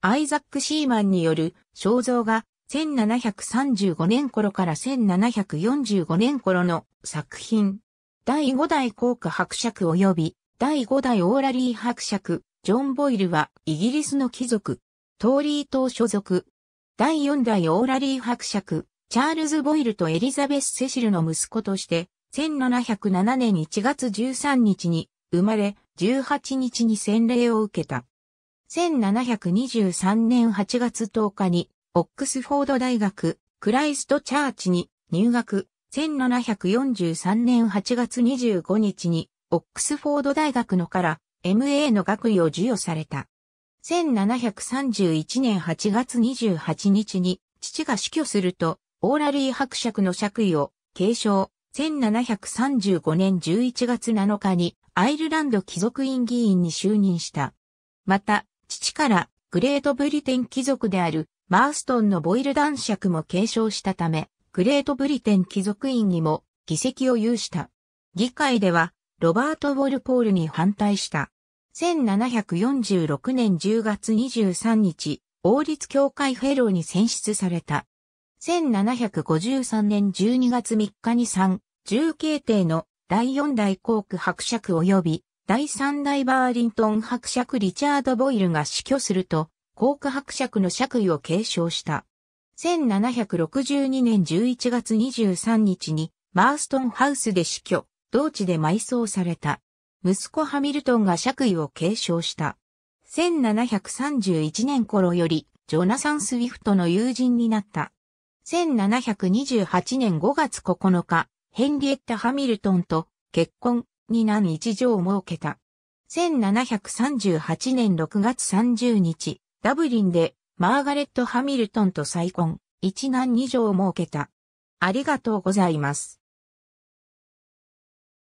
アイザック・シーマンによる肖像が1735年頃から1745年頃の作品。第5代コーク伯爵及び第5代オーラリー伯爵、ジョン・ボイルはイギリスの貴族、トーリー党所属。第4代オーラリー伯爵、チャールズ・ボイルとエリザベス・セシルの息子として、1707年1月13日に生まれ、18日に洗礼を受けた。1723年8月10日に、オックスフォード大学、クライストチャーチに入学、1743年8月25日に、オックスフォード大学のから MA の学位を授与された。1731年8月28日に父が死去すると、オーラリー伯爵の爵位を継承。1735年11月7日にアイルランド貴族院議員に就任した。また、父からグレートブリテン貴族であるマーストンのボイル男爵も継承したため、グレートブリテン貴族院にも議席を有した。議会ではロバート・ウォルポールに反対した。1746年10月23日、王立協会フェローに選出された。1753年12月3日に3、重慶帝の第4代航空伯爵及び第3代バーリントン伯爵リチャード・ボイルが死去すると、コーク伯爵の爵位を継承した。1762年11月23日に、マーストンハウスで死去、同地で埋葬された。息子ハミルトンが爵位を継承した。1731年頃より、ジョナサン・スウィフトの友人になった。1728年5月9日、ヘンリエッタ・ハミルトンと結婚、に難一条を設けた。1738年6月30日、ダブリンでマーガレット・ハミルトンと再婚、一男二女を設けた。ありがとうございます。